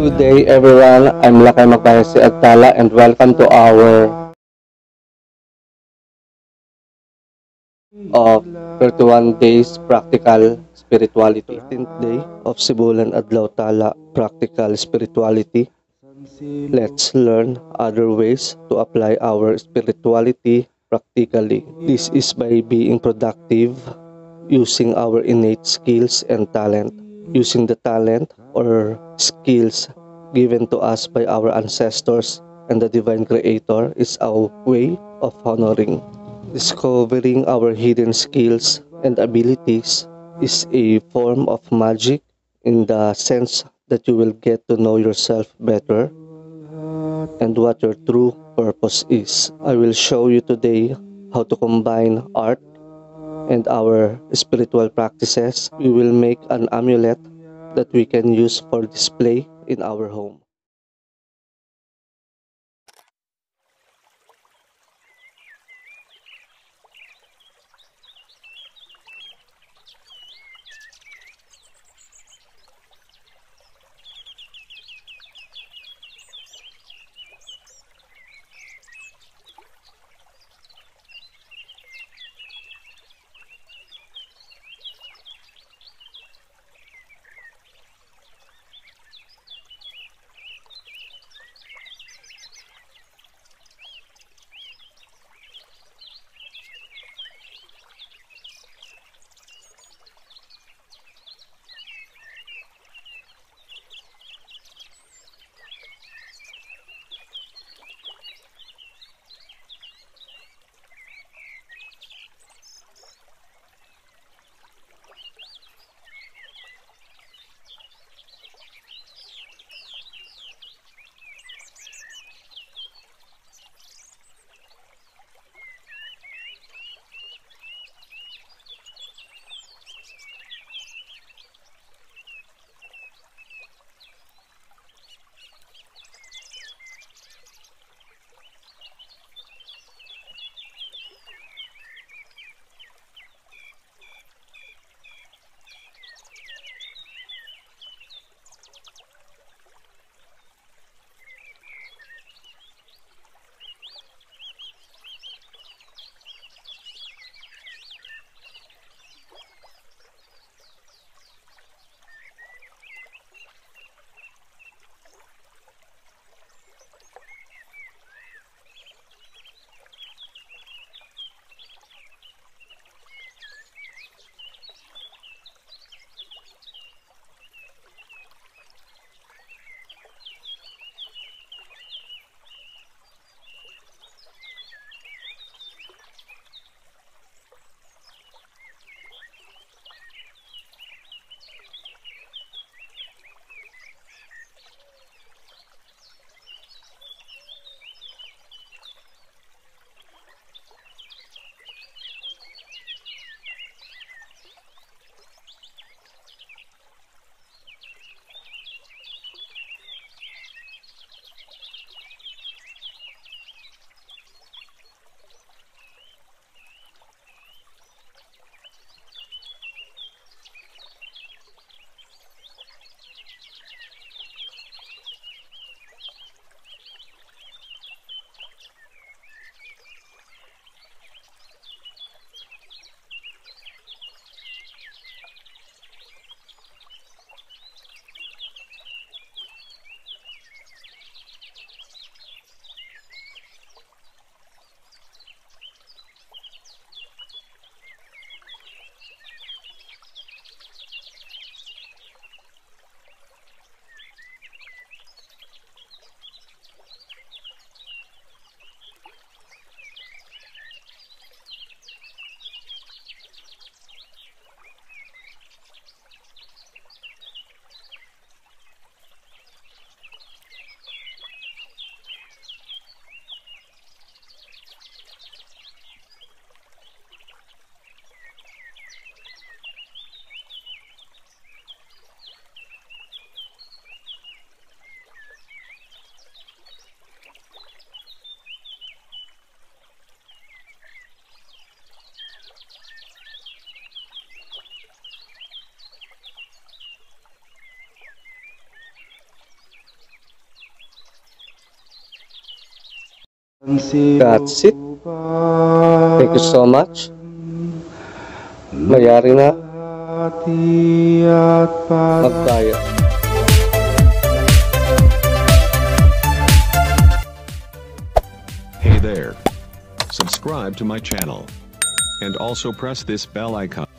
Good day everyone, I'm Lakay Magbayasi Agtala and welcome to our of 31 Days Practical Spirituality 18th day of Sibulan Adlaw Tala Practical Spirituality Let's learn other ways to apply our spirituality practically. This is by being productive, using our innate skills and talent, using the talent or skills given to us by our ancestors and the divine creator is our way of honoring. Discovering our hidden skills and abilities is a form of magic in the sense that you will get to know yourself better and what your true purpose is. I will show you today how to combine art and our spiritual practices. We will make an amulet that we can use for display in our home. That's it. Thank you so much. Mayari na magtayo. Hey there. Subscribe to my channel. And also press this bell icon.